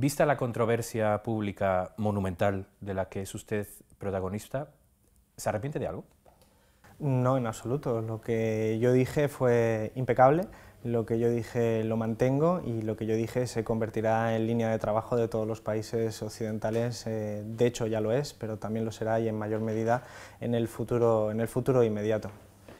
Vista la controversia pública monumental de la que es usted protagonista, ¿se arrepiente de algo? No, en absoluto. Lo que yo dije fue impecable, lo que yo dije lo mantengo y lo que yo dije se convertirá en línea de trabajo de todos los países occidentales. Eh, de hecho ya lo es, pero también lo será y en mayor medida en el futuro, en el futuro inmediato.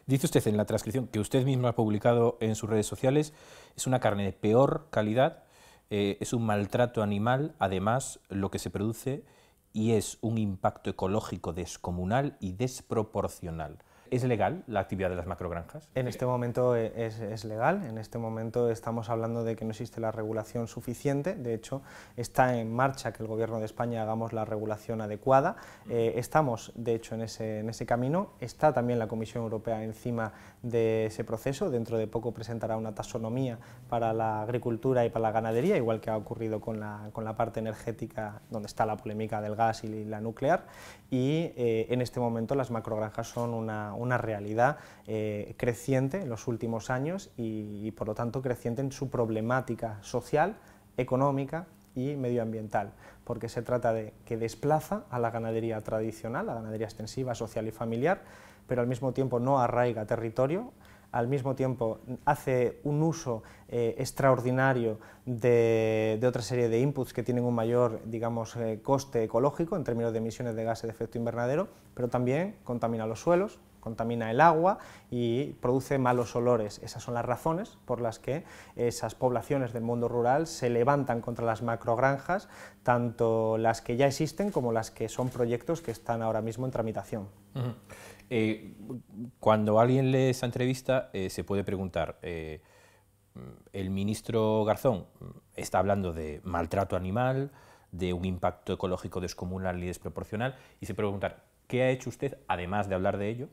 Dice usted en la transcripción que usted mismo ha publicado en sus redes sociales, es una carne de peor calidad eh, es un maltrato animal, además, lo que se produce y es un impacto ecológico descomunal y desproporcional. ¿Es legal la actividad de las macrogranjas? En este momento eh, es, legal, en este momento estamos hablando de que no existe la regulación suficiente, de hecho está en marcha que el Gobierno de España hagamos la regulación adecuada, eh, estamos de hecho en ese, en ese camino, está también la Comisión Europea encima de ese proceso, dentro de poco presentará una taxonomía para la agricultura y para la ganadería, igual que ha ocurrido con la, parte energética donde está la polémica del gas y la nuclear, y eh, en este momento las macrogranjas son una una realidad eh, creciente en los últimos años y, por lo tanto, creciente en su problemática social, económica y medioambiental, porque se trata de que desplaza a la ganadería tradicional, a la ganadería extensiva, social y familiar, pero al mismo tiempo no arraiga territorio, al mismo tiempo hace un uso eh, extraordinario de, otra serie de inputs que tienen un mayor digamos, eh, coste ecológico en términos de emisiones de gases de efecto invernadero, pero también contamina los suelos, contamina el agua y produce malos olores. Esas son las razones por las que esas poblaciones del mundo rural se levantan contra las macrogranjas, tanto las que ya existen como las que son proyectos que están ahora mismo en tramitación. Eh, cuando alguien lee esa entrevista eh, se puede preguntar, eh, mm, el ministro Garzón está hablando de maltrato animal, de un impacto ecológico descomunal y desproporcional, y se puede preguntar, ¿qué ha hecho usted, además de hablar de ello,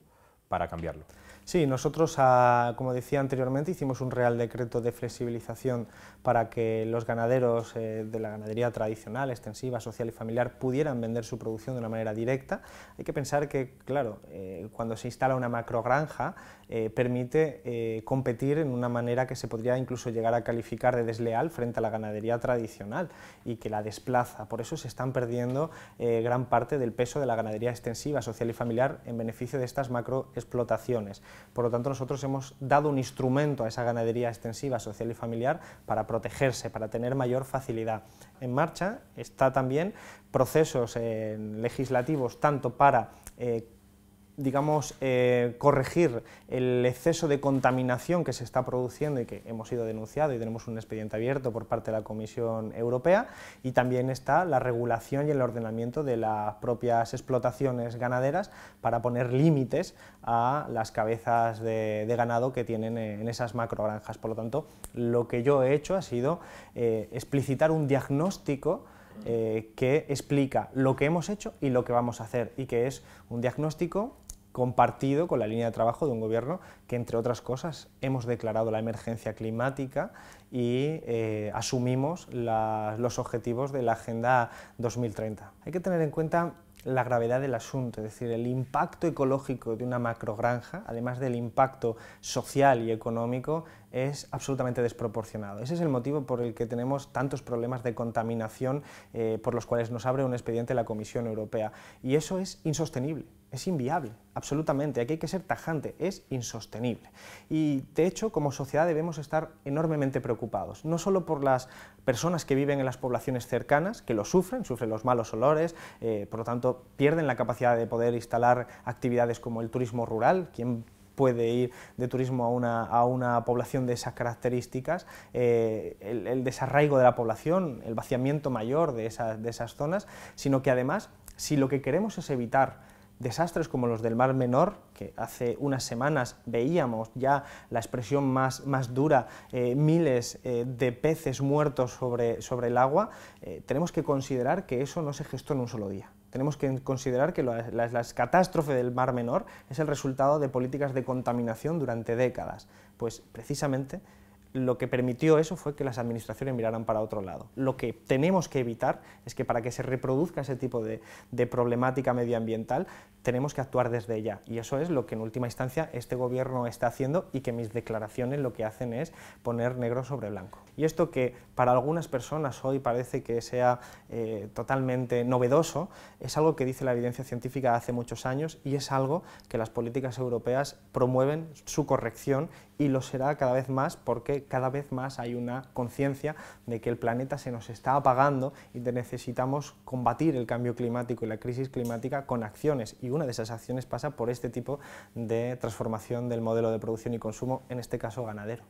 para cambiarlo. Sí, nosotros, ah, como decía anteriormente, hicimos un Real Decreto de flexibilización para que los ganaderos eh, de la ganadería tradicional, extensiva, social y familiar pudieran vender su producción de una manera directa. Hay que pensar que, claro, eh, cuando se instala una macrogranja eh, permite competir en una manera que se podría incluso llegar a calificar de desleal frente a la ganadería tradicional y que la desplaza. Por eso se están perdiendo gran parte del peso de la ganadería extensiva, social y familiar en beneficio de estas macro explotaciones. Por lo tanto, nosotros hemos dado un instrumento a esa ganadería extensiva, social y familiar para protegerse, para tener mayor facilidad. En marcha está también procesos eh, legislativos tanto para eh, digamos, eh, corregir el exceso de contaminación que se está produciendo y que hemos sido denunciado y tenemos un expediente abierto por parte de la Comisión Europea y también está la regulación y el ordenamiento de las propias explotaciones ganaderas para poner límites a las cabezas de, ganado que tienen en esas macrogranjas. Por lo tanto, lo que yo he hecho ha sido eh, explicitar un diagnóstico eh, que explica lo que hemos hecho y lo que vamos a hacer y que es un diagnóstico compartido con la línea de trabajo de un gobierno que, entre otras cosas, hemos declarado la emergencia climática y eh, asumimos los objetivos de la Agenda 2030. Hay que tener en cuenta la gravedad del asunto, es decir, el impacto ecológico de una macrogranja, además del impacto social y económico, es absolutamente desproporcionado. Ese es el motivo por el que tenemos tantos problemas de contaminación eh, por los cuales nos abre un expediente la Comisión Europea. Y eso es insostenible es inviable, absolutamente. Aquí hay que ser tajante, es insostenible. Y de hecho, como sociedad debemos estar enormemente preocupados, no solo por las personas que viven en las poblaciones cercanas, que lo sufren, sufren los malos olores, eh, por lo tanto pierden la capacidad de poder instalar actividades como el turismo rural, quien puede ir de turismo a una, población de esas características, eh, el, desarraigo de la población, el vaciamiento mayor de esas, zonas, sino que además, si lo que queremos es evitar desastres como los del Mar Menor, que hace unas semanas veíamos ya la expresión más, dura, eh, miles eh, de peces muertos sobre, el agua, tenemos que considerar que eso no se gestó en un solo día tenemos que considerar que la, catástrofe del Mar Menor es el resultado de políticas de contaminación durante décadas. Pues precisamente lo que permitió eso fue que las administraciones miraran para otro lado. Lo que tenemos que evitar es que para que se reproduzca ese tipo de, problemática medioambiental, tenemos que actuar desde ella. Y eso es lo que en última instancia este gobierno está haciendo y que mis declaraciones lo que hacen es poner negro sobre blanco. Y esto que para algunas personas hoy parece que sea eh, totalmente novedoso, es algo que dice la evidencia científica hace muchos años y es algo que las políticas europeas promueven su corrección y lo será cada vez más porque cada vez más hay una conciencia de que el planeta se nos está apagando y que necesitamos combatir el cambio climático y la crisis climática con acciones. Y una de esas acciones pasa por este tipo de transformación del modelo de producción y consumo, en este caso ganadero.